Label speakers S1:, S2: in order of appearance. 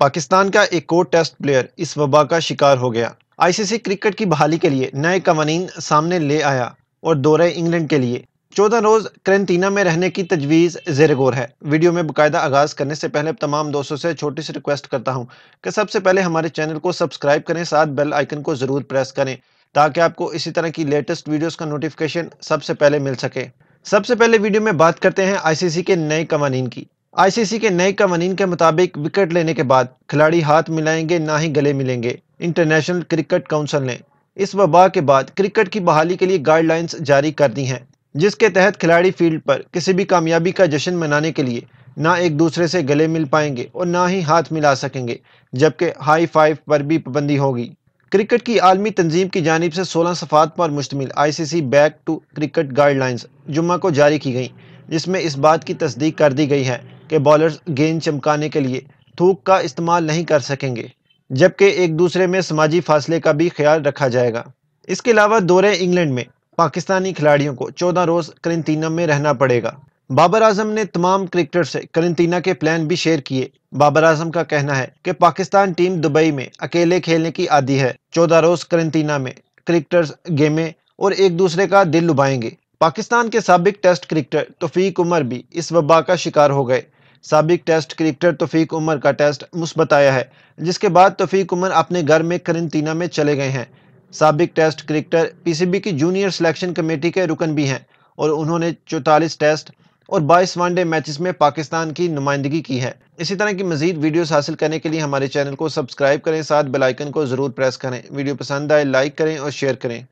S1: पाकिस्तान का एक और टेस्ट प्लेयर इस वबा का शिकार हो गया आईसीसी क्रिकेट की बहाली के लिए नए कवानीन सामने ले आया और दौरे इंग्लैंड के लिए चौदह रोज क्रेंटीना में रहने की तजवीज़ जेर गौर है वीडियो में बकायदा आगाज़ करने से पहले तमाम दोस्तों से छोटी सी रिक्वेस्ट करता हूँ कि सबसे पहले हमारे चैनल को सब्सक्राइब करें साथ बेल आइकन को ज़रूर प्रेस करें ताकि आपको इसी तरह की लेटेस्ट वीडियोस का नोटिफिकेशन सबसे पहले मिल सके सबसे पहले वीडियो में बात करते हैं आईसीसी के नए कवानीन की आईसीसी के नए कवानीन के मुताबिक विकेट लेने के बाद खिलाड़ी हाथ मिलाएंगे ना ही गले मिलेंगे इंटरनेशनल क्रिकेट काउंसिल ने इस वबा के बाद क्रिकेट की बहाली के लिए गाइडलाइंस जारी कर दी हैं जिसके तहत खिलाड़ी फील्ड पर किसी भी कामयाबी का जश्न मनाने के लिए ना एक दूसरे से गले मिल पाएंगे और ना ही हाथ मिला सकेंगे जबकि हाई फाइव पर भी पाबंदी होगी क्रिकेट की आलमी तंजीम की जानब से सोलह सफात पर मुश्तमिल I C C back to cricket guidelines जुम्मा को जारी की गई जिसमें इस बात की तस्दीक कर दी गई है कि बॉलर्स गेंद चमकाने के लिए थूक का इस्तेमाल नहीं कर सकेंगे जबकि एक दूसरे में समाजी फासले का भी ख्याल रखा जाएगा इसके अलावा दौरे इंग्लैंड में पाकिस्तानी खिलाड़ियों को चौदह रोज़ करंतना में रहना पड़ेगा बाबर आजम ने तमाम क्रिकेटर से करंतना के प्लान भी शेयर किए बाबर आजम का कहना है कि पाकिस्तान टीम दुबई में अकेले खेलने की आदि है चौदह रोज करंतना में क्रिकेटर्स गेमें और एक दूसरे का दिल लुभाएंगे पाकिस्तान के सबक टेस्ट क्रिकेटर तोफीक उमर भी इस वबा का शिकार हो गए सबक टेस्ट क्रिकेटर तोफ़ीक उमर का टेस्ट मुस्बत आया है जिसके बाद तोफ़ीक उमर अपने घर में करंतना में चले गए हैं सबक टेस्ट क्रिकेटर पीसीबी की जूनियर सिलेक्शन कमेटी के रुकन भी हैं और उन्होंने चौतालीस टेस्ट और बाईस वनडे मैचेस में पाकिस्तान की नुमाइंदगी की है इसी तरह की मजीद वीडियोस हासिल करने के लिए हमारे चैनल को सब्सक्राइब करें साथ बेलाइकन को ज़रूर प्रेस करें वीडियो पसंद आए लाइक करें और शेयर करें